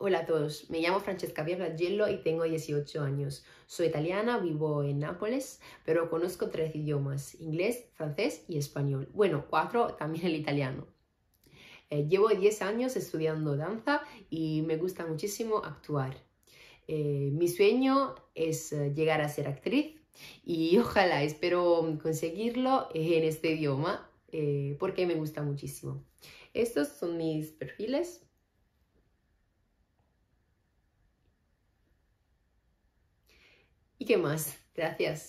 Hola a todos, me llamo Francesca Giello y tengo 18 años. Soy italiana, vivo en Nápoles, pero conozco tres idiomas, inglés, francés y español. Bueno, cuatro, también el italiano. Eh, llevo 10 años estudiando danza y me gusta muchísimo actuar. Eh, mi sueño es eh, llegar a ser actriz y ojalá espero conseguirlo en este idioma porque me gusta muchísimo. Estos son mis perfiles. qué más. Gracias.